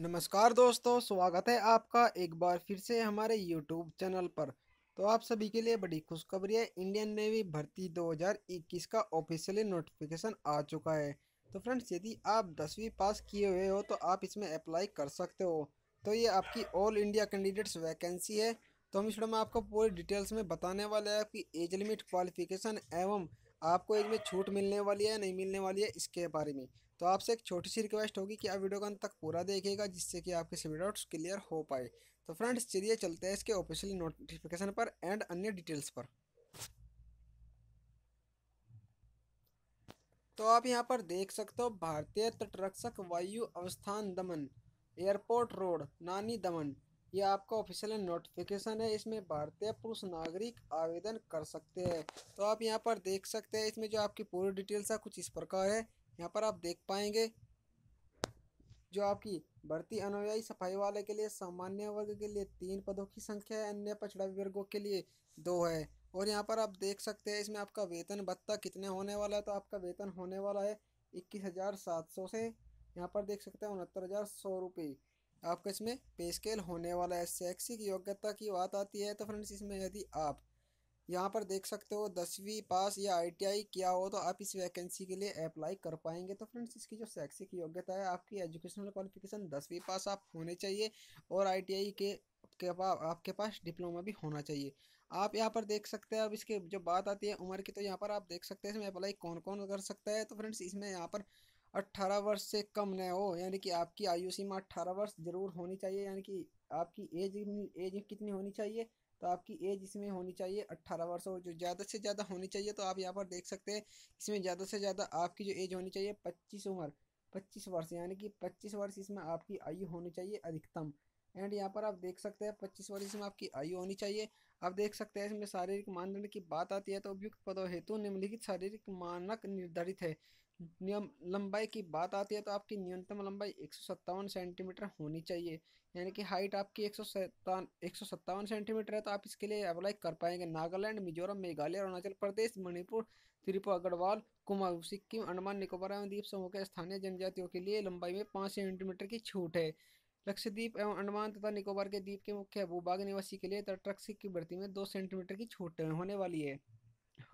नमस्कार दोस्तों स्वागत है आपका एक बार फिर से हमारे यूट्यूब चैनल पर तो आप सभी के लिए बड़ी खुशखबरी है इंडियन नेवी भर्ती 2021 का ऑफिशियली नोटिफिकेशन आ चुका है तो फ्रेंड्स यदि आप दसवीं पास किए हुए हो तो आप इसमें अप्लाई कर सकते हो तो ये आपकी ऑल इंडिया कैंडिडेट्स वैकेंसी है तो हम इस वीडियो में आपको पूरी डिटेल्स में बताने वाले हैं आपकी एज लिमिट क्वालिफिकेशन एवं आपको इसमें छूट मिलने वाली है नहीं मिलने वाली है इसके बारे में तो आपसे एक छोटी सी रिक्वेस्ट होगी कि आप वीडियो को अंत तक पूरा देखिएगा जिससे कि आपके सभी डाउट्स क्लियर हो पाए तो फ्रेंड्स चलिए चलते हैं इसके ऑफिशियल नोटिफिकेशन पर एंड अन्य डिटेल्स पर तो आप यहाँ पर देख सकते हो भारतीय तटरक्षक वायु अवस्थान दमन एयरपोर्ट रोड नानी दमन ये आपका ऑफिशियल नोटिफिकेशन है इसमें भारतीय पुरुष नागरिक आवेदन कर सकते हैं तो आप यहाँ पर देख सकते हैं इसमें जो आपकी पूरी डिटेल्स है कुछ इस प्रकार है यहाँ पर आप देख पाएंगे जो आपकी भर्ती अनुयायी सफाई वाले के लिए सामान्य वर्ग के लिए तीन पदों की संख्या है अन्य पछड़ा वर्गों के लिए दो है और यहाँ पर आप देख सकते हैं इसमें आपका वेतन भत्ता कितने होने वाला है तो आपका वेतन होने वाला है इक्कीस हज़ार सात सौ से यहाँ पर देख सकते हैं उनहत्तर हज़ार सौ रुपये आपका इसमें पे स्केल होने वाला है शैक्षिक योग्यता की बात आती है तो फ्रेंड्स इसमें यदि आप यहाँ पर देख सकते हो दसवीं पास या आईटीआई किया हो तो आप इस वैकेंसी के लिए अप्लाई कर पाएंगे तो फ्रेंड्स इसकी जो शैक्षिक योग्यता है आपकी एजुकेशनल क्वालिफिकेशन दसवीं पास आप होने चाहिए और आईटीआई के के पास आपके पास डिप्लोमा भी होना चाहिए आप यहाँ पर देख सकते हैं अब इसके जो बात आती है उम्र की तो यहाँ पर आप देख सकते हैं इसमें अप्लाई कौन कौन कर सकता है तो फ्रेंड्स इसमें यहाँ पर अट्ठारह वर्ष से कम न हो यानी कि आपकी आयु सीमा अट्ठारह वर्ष जरूर होनी चाहिए यानी कि आपकी एज एज कितनी होनी चाहिए तो आपकी एज इसमें होनी चाहिए अट्ठारह वर्ष और जो ज़्यादा से ज़्यादा होनी चाहिए तो आप यहाँ पर देख सकते हैं इसमें ज़्यादा से ज़्यादा आपकी जो एज होनी चाहिए पच्चीस उम्र पच्चीस वर्ष यानी कि पच्चीस वर्ष इसमें आपकी आयु होनी चाहिए अधिकतम एंड यहाँ पर आप देख सकते हैं पच्चीस वर्ष इसमें आपकी आयु होनी चाहिए आप देख सकते हैं इसमें शारीरिक मानदंड की बात आती है तो उपयुक्त पदों हेतु निम्नलिखित शारीरिक मानक निर्धारित है नियम लंबाई की बात आती है तो आपकी न्यूनतम लंबाई एक सेंटीमीटर होनी चाहिए यानी कि हाइट आपकी एक सौ सेंटीमीटर है तो आप इसके लिए अप्लाई कर पाएंगे नागालैंड मिजोरम मेघालय अरुणाचल प्रदेश मणिपुर त्रिपुरा अग्रवाल कुमार सिक्किम अंडमान निकोबार एवं द्वीप समूह के स्थानीय जनजातियों के लिए लंबाई में पाँच सेंटीमीटर की छूट है लक्षद्वीप एवं अंडमान तथा निकोबार के द्वीप के मुख्य भूभाग निवासी के लिए तटरक्षी की भर्ती में दो सेंटीमीटर की छूट होने वाली है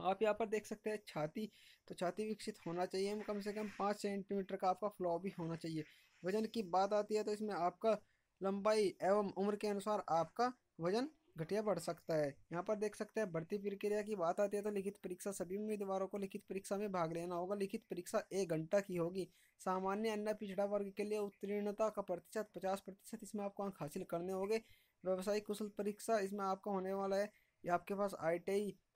आप यहाँ पर देख सकते हैं छाती तो छाती विकसित होना चाहिए कम से कम पाँच सेंटीमीटर का आपका फ्लॉ भी होना चाहिए वजन की बात आती है तो इसमें आपका लंबाई एवं उम्र के अनुसार आपका वजन घटिया बढ़ सकता है यहाँ पर देख सकते हैं भर्ती प्रक्रिया की बात आती है तो लिखित परीक्षा सभी उम्मीदवारों को लिखित परीक्षा में भाग लेना होगा लिखित परीक्षा एक घंटा की होगी सामान्य अन्य पिछड़ा वर्ग के लिए उत्तीर्णता का प्रतिशत पचास प्रतिशत इसमें आपको अंक हासिल करने होंगे व्यवसायिक कुशल परीक्षा इसमें आपका होने वाला है या आपके पास आई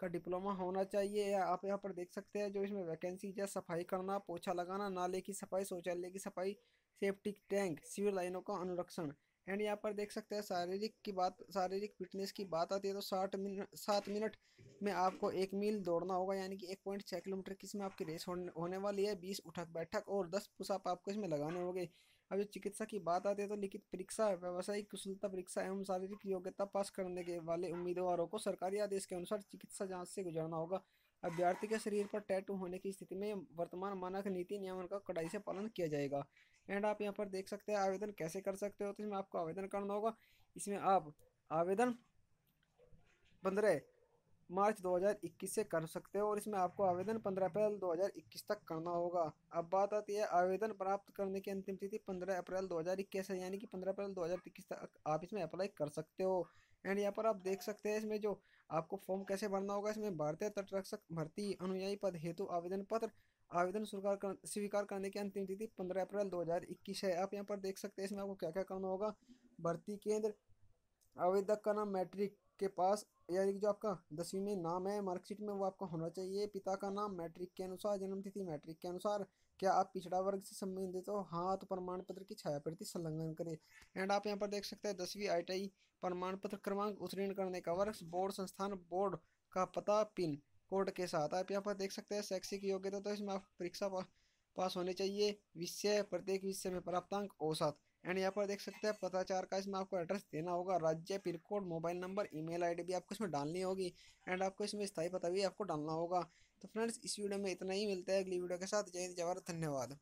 का डिप्लोमा होना चाहिए या आप यहाँ पर देख सकते हैं जो इसमें वैकेंसी या सफाई करना पोछा लगाना नाले की सफाई शौचालय की सफाई सेफ्टी टैंक सिविल लाइनों का अनुरक्षण एंड यहाँ पर देख सकते हैं शारीरिक की बात शारीरिक फिटनेस की बात आती है तो साठ मिनट सात मिनट में आपको एक मील दौड़ना होगा यानी कि एक पॉइंट छः किलोमीटर की इसमें आपकी रेस होने वाली है बीस उठक बैठक और दस पुशअप आपको इसमें लगाने होंगे अब जो चिकित्सा की बात आती है तो लिखित परीक्षा व्यावसायिक कुशलता परीक्षा एवं शारीरिक योग्यता पास करने के वाले उम्मीदवारों को सरकारी आदेश के अनुसार चिकित्सा जाँच से गुजरना होगा अभ्यर्थी के शरीर पर टैटू होने की स्थिति में वर्तमान मानक नीति नियमन का कड़ाई से पालन किया जाएगा एंड आप यहाँ पर देख सकते हैं आवेदन कैसे कर सकते हो तो इसमें आपको आवेदन करना होगा इसमें आप आवेदन पंद्रह मार्च 2021 से कर सकते हो और इसमें आपको आवेदन 15 अप्रैल 2021 तक करना होगा अब बात आती है आवेदन प्राप्त करने की अंतिम तिथि 15 अप्रैल 2021 है यानी कि 15 अप्रैल 2021 तक आप इसमें अप्लाई कर सकते हो एंड यहाँ पर आप देख सकते हैं इसमें जो आपको फॉर्म कैसे भरना होगा इसमें भारतीय तटरक्षक भर्ती अनुयायी पद हेतु आवेदन पत्र आवेदन स्वीकार कर, स्वीकार करने की अंतिम तिथि 15 अप्रैल 2021 है आप यहाँ पर देख सकते हैं इसमें आपको क्या क्या करना होगा भर्ती केंद्र आवेदक का नाम मैट्रिक के पास यानी कि जो आपका दसवीं में नाम है मार्कशीट में वो आपका होना चाहिए पिता का नाम मैट्रिक के अनुसार जन्म तिथि मैट्रिक के अनुसार क्या आप पिछड़ा वर्ग से संबंधित हो हाँ तो प्रमाण पत्र की छाया प्रति संलग्न करें एंड आप यहाँ पर देख सकते हैं दसवीं आई प्रमाण पत्र क्रमांक उत्तीर्ण करने का वर्ष बोर्ड संस्थान बोर्ड का पता पिन कोड के साथ आप यहाँ पर देख सकते हैं शैक्षिक योग्यता तो इसमें आप परीक्षा पास होने चाहिए विषय प्रत्येक विषय में प्राप्तांक औसत एंड यहाँ पर देख सकते हैं पत्राचार का इसमें आपको एड्रेस देना होगा राज्य pin code mobile number email ID भी आपको इसमें डालनी होगी एंड आपको इसमें स्थायी पता भी आपको डालना होगा तो फ्रेंड्स इस वीडियो में इतना ही मिलता है अगली वीडियो के साथ जय हिंद जवाहर धन्यवाद